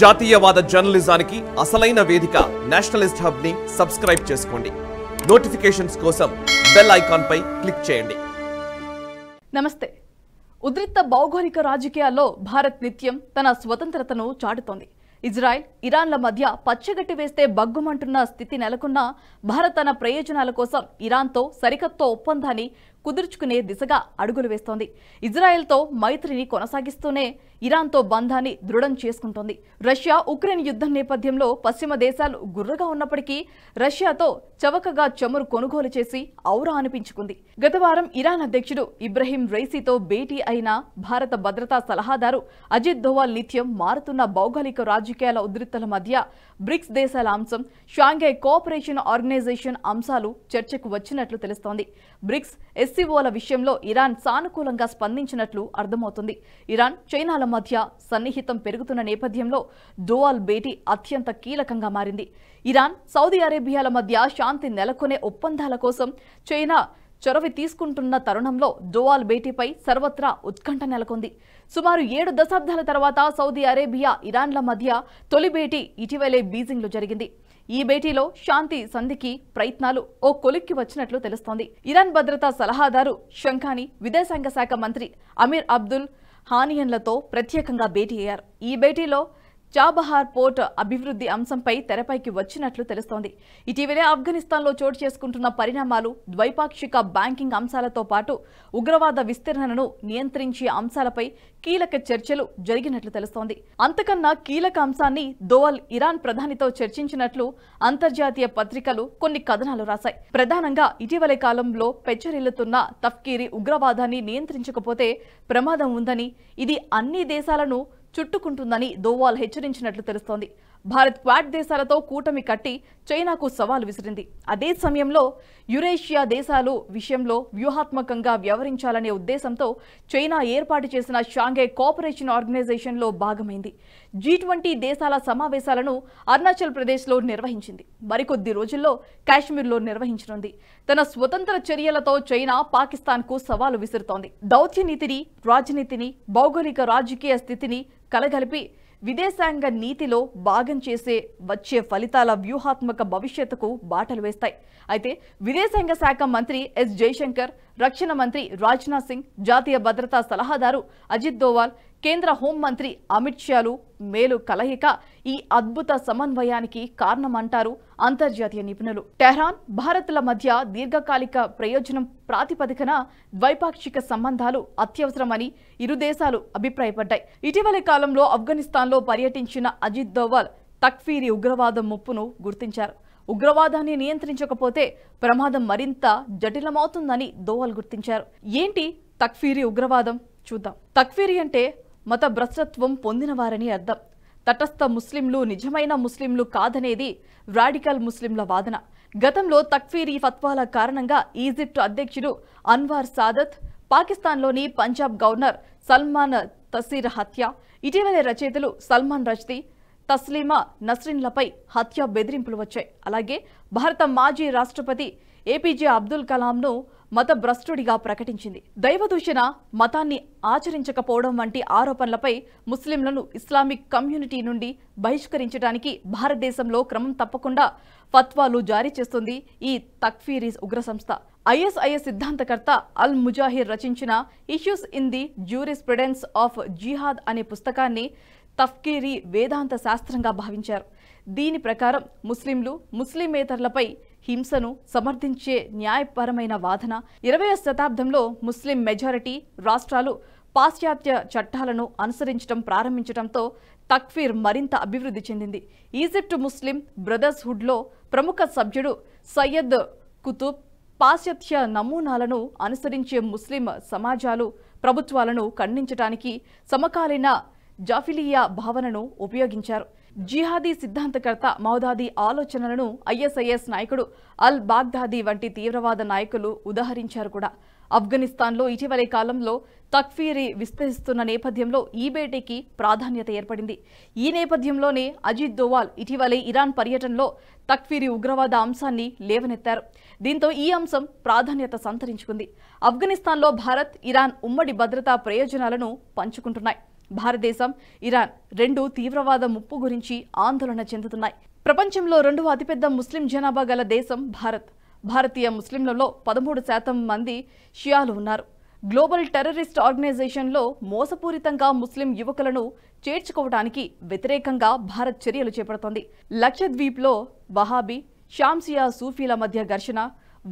జాతీయవాద జర్నలిజానికి అసలైన వేదిక నేషనలిస్ట్ హబ్ ని సబ్స్క్రైబ్ చేసుకోండి నోటిఫికేషన్స్ కోసం బెల్ ఐకాన్ పై క్లిక్ చేయండి నమస్తే ఉద్రిక్త భౌగోళిక రాజకీయాల్లో భారత్ నిత్యం తన స్వతంత్రతను చాటుతోంది ఇజ్రాయెల్ ఇరాన్ల మధ్య పచ్చగట్టి వేస్తే బగ్గుమంటున్న స్థితి నెలకొన్నా భారత్ తన ప్రయోజనాల కోసం ఇరాన్తో సరికత్త ఒప్పందాన్ని కుదుర్చుకునే దిశగా అడుగులు వేస్తోంది ఇజ్రాయెల్తో మైత్రిని కొనసాగిస్తూనే ఇరాన్తో బంధాన్ని దృఢం చేసుకుంటోంది రష్యా ఉక్రెయిన్ యుద్ధం నేపథ్యంలో పశ్చిమ దేశాలు గుర్రగా ఉన్నప్పటికీ రష్యాతో చవకగా చమురు కొనుగోలు చేసి ఔరా అనిపించుకుంది గత వారం ఇరాన్ అధ్యక్షుడు ఇబ్రహీం రైసీతో భేటీ అయిన భారత భద్రతా సలహాదారు అజిత్ దోవాల్ నిత్యం మారుతున్న భౌగోళిక రాజకీయాల ఉద్రిక్తల మధ్య బ్రిక్స్ దేశాల అంశం షాంఘై కోఆపరేషన్ ఆర్గనైజేషన్ అంశాలు చర్చకు వచ్చినట్లు తెలుస్తోంది బ్రిక్స్ ఎస్ ఎస్సీఓల విషయంలో ఇరాన్ సానుకూలంగా స్పందించినట్లు అర్థమవుతుంది ఇరాన్ చైనాల మధ్య సన్నిహితం పెరుగుతున్న నేపథ్యంలో దోవాల్ భేటీ అత్యంత కీలకంగా మారింది ఇరాన్ సౌదీ అరేబియాల మధ్య శాంతి నెలకొనే ఒప్పందాల కోసం చైనా చొరవి తీసుకుంటున్న తరుణంలో జోవాల్ భేటీపై సర్వత్రా ఉత్కంఠ నెలకొంది సుమారు ఏడు దశాబ్దాల తర్వాత సౌదీ అరేబియా ఇరాన్ల మధ్య తొలి భేటీ ఇటీవలే బీజింగ్లో జరిగింది ఈ భేటీలో శాంతి సంధికి ప్రయత్నాలు ఓ కొలిక్కి వచ్చినట్లు తెలుస్తోంది ఇరాన్ భద్రతా సలహాదారు శంఖాని విదేశాంగ శాఖ మంత్రి అమీర్ అబ్దుల్ హానియన్లతో ప్రత్యేకంగా భేటీ అయ్యారు ఈ భేటీలో చాబహార్ పోర్ట్ అభివృద్ధి అంశంపై తెరపైకి వచ్చినట్లు తెలుస్తోంది ఇటీవలే ఆఫ్ఘనిస్తాన్లో చోటు చేసుకుంటున్న పరిణామాలు ద్వైపాక్షిక బ్యాంకింగ్ అంశాలతో పాటు ఉగ్రవాద విస్తీర్ణను నియంత్రించే అంశాలపై కీలక చర్చలు జరిగినట్లు తెలుస్తోంది అంతకన్నా కీలక అంశాన్ని దోవల్ ఇరాన్ ప్రధానితో చర్చించినట్లు అంతర్జాతీయ పత్రికలు కొన్ని కథనాలు రాశాయి ప్రధానంగా ఇటీవలి కాలంలో పెచ్చరిల్లుతున్న తఫ్కీరి ఉగ్రవాదాన్ని నియంత్రించకపోతే ప్రమాదం ఉందని ఇది అన్ని దేశాలను చుట్టుకుంటుందని దోవాల్ హెచ్చరించినట్లు తెలుస్తోంది భారత్ క్వాడ్ దేశాలతో కూటమి కట్టి చైనాకు సవాల్ విసిరింది అదే సమయంలో యురేషియా దేశాలు విషయంలో వ్యూహాత్మకంగా వ్యవహరించాలనే ఉద్దేశంతో చైనా ఏర్పాటు చేసిన షాంఘై కోఆపరేషన్ ఆర్గనైజేషన్లో భాగమైంది జీ ట్వంటీ దేశాల సమావేశాలను అరుణాచల్ ప్రదేశ్లో నిర్వహించింది మరికొద్ది రోజుల్లో కాశ్మీర్లో నిర్వహించనుంది తన స్వతంత్ర చర్యలతో చైనా పాకిస్తాన్కు సవాలు విసురుతోంది దౌత్య నీతిని రాజనీతిని భౌగోళిక రాజకీయ స్థితిని కలగలిపి విదేశాంగ నీతిలో భాగం చేసే వచ్చే ఫలితాల వ్యూహాత్మక భవిష్యత్తుకు బాటలు వేస్తాయి అయితే విదేశాంగ శాఖ మంత్రి ఎస్ జయశంకర్ రక్షణ మంత్రి రాజ్నాథ్ సింగ్ జాతీయ భద్రతా సలహాదారు అజిత్ దోవాల్ కేంద్ర హోంమంత్రి అమిత్ షాలు మేలు కలయిక ఈ అద్భుత సమన్వయానికి కారణమంటారు అంతర్జాతీయ నిపుణులు టెహ్రాన్ భారత్ల మధ్య దీర్ఘకాలిక ప్రయోజనం ప్రాతిపదికన ద్వైపాక్షిక సంబంధాలు అత్యవసరమని ఇరు దేశాలు అభిప్రాయపడ్డాయి ఇటీవలి కాలంలో ఆఫ్ఘనిస్తాన్లో పర్యటించిన అజిత్ దోవల్ తక్ఫీరి ఉగ్రవాదం ముప్పును గుర్తించారు ఉగ్రవాదాన్ని నియంత్రించకపోతే ప్రమాదం మరింత జటిలమవుతుందని దోవల్ గుర్తించారు ఏంటి తక్ఫీరి ఉగ్రవాదం చూద్దాం తక్ఫీరి అంటే మత భ్రష్టత్వం పొందినవారని అర్థం తటస్థ ముస్లింలు నిజమైన ముస్లింలు కాదనేది రాడికల్ ముస్లింల వాదన గతంలో తక్ఫీరీ ఫత్వాల కారణంగా ఈజిప్టు అధ్యక్షుడు అన్వార్ సాదత్ పాకిస్తాన్లోని పంజాబ్ గవర్నర్ సల్మాన్ తసీర్ హత్య ఇటీవలే రచయితలు సల్మాన్ రజ్దీ తస్లీమా నస్రిన్లపై హత్య బెదిరింపులు వచ్చాయి అలాగే భారత మాజీ రాష్ట్రపతి ఏపీజే అబ్దుల్ కలాంను మత భ్రష్టుడిగా ప్రకటించింది దైవదూషణ మతాన్ని ఆచరించకపోవడం వంటి ఆరోపణలపై ముస్లింలను ఇస్లామిక్ కమ్యూనిటీ నుండి బహిష్కరించడానికి భారతదేశంలో క్రమం తప్పకుండా ఫత్వాలు జారీ చేస్తుంది ఈ తక్ఫీరీ ఉగ్ర సంస్థ ఐఎస్ఐఎస్ సిద్ధాంతకర్త అల్ ముజాహిర్ రచించిన issues in the jurisprudence of jihad అనే పుస్తకాన్ని తఫ్కీరీ వేదాంత శాస్త్రంగా భావించారు దీని ప్రకారం ముస్లింలు ముస్లిమేతరులపై హింసను సమర్థించే న్యాయపరమైన వాదన ఇరవై శతాబ్దంలో ముస్లిం మెజారిటీ రాష్ట్రాలు పాశ్చాత్య చట్టాలను అనుసరించడం ప్రారంభించడంతో తక్ఫీర్ మరింత అభివృద్ధి చెందింది ఈజిప్టు ముస్లిం బ్రదర్స్హుడ్లో ప్రముఖ సభ్యుడు సయ్యద్ కుతుబ్ పాశ్చాత్య నమూనాలను అనుసరించే ముస్లిం సమాజాలు ప్రభుత్వాలను ఖండించడానికి సమకాలీన జాఫిలియా భావనను ఉపయోగించారు జిహాదీ సిద్ధాంతకర్త మౌదాది ఆలోచనలను ఐఎస్ఐఎస్ నాయకుడు అల్ బాగ్దాదీ వంటి తీవ్రవాద నాయకులు ఉదహరించారు కూడా ఆఫ్ఘనిస్తాన్లో ఇటీవలి కాలంలో తక్ఫీరీ విస్తరిస్తున్న నేపథ్యంలో ఈ భేటీకి ప్రాధాన్యత ఏర్పడింది ఈ నేపథ్యంలోనే అజిత్ దోవాల్ ఇటీవలే ఇరాన్ పర్యటనలో తక్ఫీరీ ఉగ్రవాద అంశాన్ని లేవనెత్తారు దీంతో ఈ అంశం ప్రాధాన్యత సంతరించుకుంది ఆఫ్ఘనిస్తాన్లో భారత్ ఇరాన్ ఉమ్మడి భద్రతా ప్రయోజనాలను పంచుకుంటున్నాయి భారతదేశం ఇరాన్ రెండు తీవ్రవాద ముప్పు గురించి ఆందోళన చెందుతున్నాయి ప్రపంచంలో రెండవ అతిపెద్ద ముస్లిం జనాభా గల దేశం భారత్ భారతీయ ముస్లింలలో పదమూడు శాతం మంది షియాలు ఉన్నారు గ్లోబల్ టెర్రరిస్ట్ ఆర్గనైజేషన్లో మోసపూరితంగా ముస్లిం యువకులను చేర్చుకోవడానికి వ్యతిరేకంగా భారత్ చర్యలు చేపడుతోంది లక్షద్వీప్లో వహాబీ షాంసియా సూఫీల మధ్య ఘర్షణ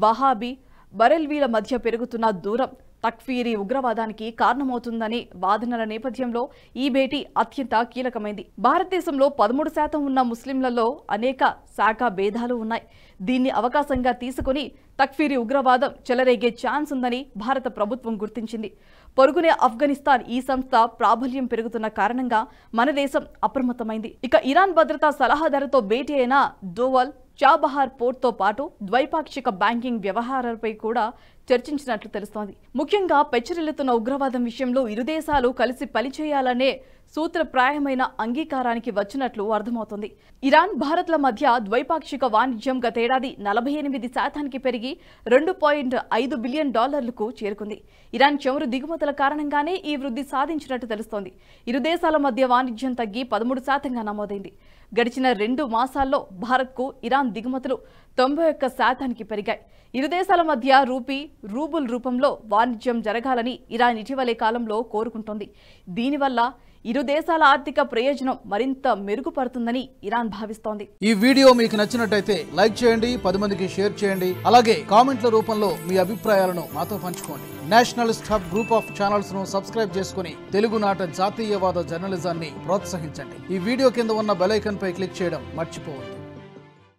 వహాబీ బరెల్వీల మధ్య పెరుగుతున్న దూరం తక్ఫీరీ ఉగ్రవాదానికి కారణమవుతుందని వాదనల నేపథ్యంలో ఈ భేటీ అత్యంత కీలకమైంది భారతదేశంలో పదమూడు శాతం ఉన్న ముస్లింలలో అనేక శాఖ భేదాలు ఉన్నాయి దీన్ని అవకాశంగా తీసుకుని తక్ఫీరీ ఉగ్రవాదం చెలరేగే ఛాన్స్ ఉందని భారత ప్రభుత్వం గుర్తించింది పొరుగునే ఆఫ్ఘనిస్తాన్ ఈ సంస్థ ప్రాబల్యం పెరుగుతున్న కారణంగా మన దేశం అప్రమత్తమైంది ఇక ఇరాన్ భద్రతా సలహాదారుతో భేటీ అయిన దోవల్ చాబహార్ పోర్ట్తో పాటు ద్వైపాక్షిక బ్యాంకింగ్ వ్యవహారాలపై కూడా చర్చించినట్లు తెలుస్తోంది ముఖ్యంగా పెచ్చరిల్లుతున్న ఉగ్రవాదం విషయంలో ఇరు దేశాలు కలిసి పనిచేయాలనే సూత్రప్రాయమైన అంగీకారానికి వచ్చినట్లు అర్థమవుతుంది ఇరాన్ భారత్ల మధ్య ద్వైపాక్షిక వాణిజ్యం గతేడాది నలభై ఎనిమిది శాతానికి పెరిగి రెండు పాయింట్ ఐదు బిలియన్ డాలర్లకు చేరుకుంది ఇరాన్ చమురు దిగుమతుల కారణంగానే ఈ వృద్ధి సాధించినట్టు తెలుస్తోంది ఇరు దేశాల మధ్య వాణిజ్యం తగ్గి పదమూడు శాతంగా నమోదైంది గడిచిన రెండు మాసాల్లో భారత్కు ఇరాన్ దిగుమతులు తొంభై ఒక్క శాతానికి పెరిగాయి ఇరు దేశాల మధ్య రూపీ రూబుల్ రూపంలో వాణిజ్యం జరగాలని ఇరాన్ ఇటీవలే కాలంలో కోరుకుంటోంది దీనివల్ల ఇరు దేశాల ఆర్థిక ప్రయోజనం మరింత మెరుగుపడుతుందని ఇరాన్ భావిస్తోంది ఈ వీడియో మీకు నచ్చినట్టయితే లైక్ చేయండి పది మందికి షేర్ చేయండి అలాగే కామెంట్ల రూపంలో మీ అభిప్రాయాలను మాతో పంచుకోండి national stop group of channels ను సబ్స్క్రైబ్ చేసుకుని తెలుగునాట జాతీయవాద జర్నలిజాన్ని ప్రోత్సహించండి ఈ వీడియో కింద ఉన్న బెలైకన్ పై క్లిక్ చేయడం మర్చిపోవద్దు